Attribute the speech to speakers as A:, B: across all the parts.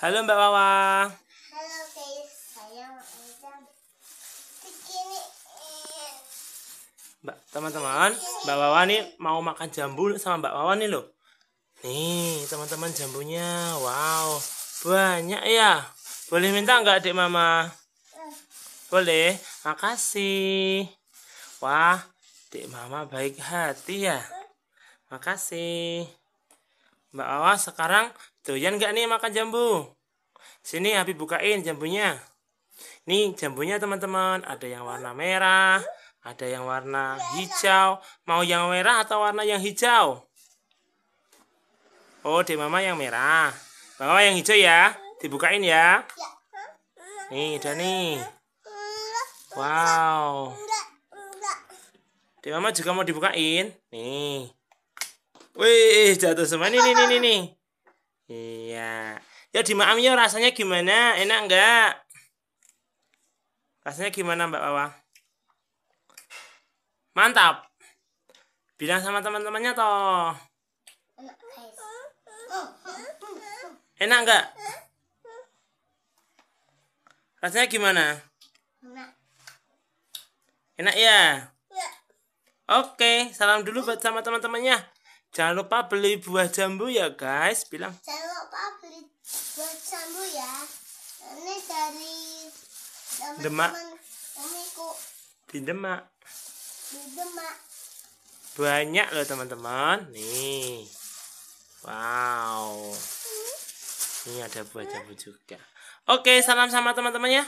A: Halo Mbak Wawa. Halo guys, saya eh. Mbak teman-teman, Mbak Wawa nih mau makan jambu sama Mbak Wawa nih loh. Nih teman-teman jambunya, wow banyak ya. Boleh minta nggak adik mama? Boleh, makasih. Wah, dek mama baik hati ya. Makasih. Mbak Awas sekarang doyan gak nih makan jambu? Sini abi bukain jambunya. Nih jambunya teman-teman, ada yang warna merah, ada yang warna hijau. Mau yang merah atau warna yang hijau? Oh, di mama yang merah. mbak awas yang hijau ya. Dibukain ya. Nih, udah nih. Wow. Di mama juga mau dibukain. Nih. Wih, jatuh semua. Nih, nih, nih, nih, nih. Iya. Ya dimaami ya rasanya gimana? Enak enggak? Rasanya gimana Mbak Wawa? Mantap. Bilang sama teman-temannya toh. Enak enggak? Rasanya gimana? Enak. Enak ya? ya? Oke, salam dulu buat sama teman-temannya. Jangan lupa beli buah jambu ya guys, bilang. Jangan lupa beli buah jambu ya. Ini dari Demak. Di Demak. Di Demak. Banyak loh teman-teman. Nih. Wow. Ini ada buah jambu juga. Oke, salam sama teman-teman ya.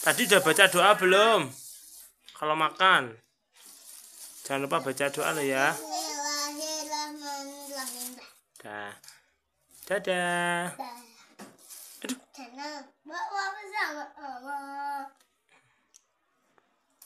A: Tadi udah baca doa belum? Kalau makan. Jangan lupa baca doa lo ya. Dah. Dadah. Aduh.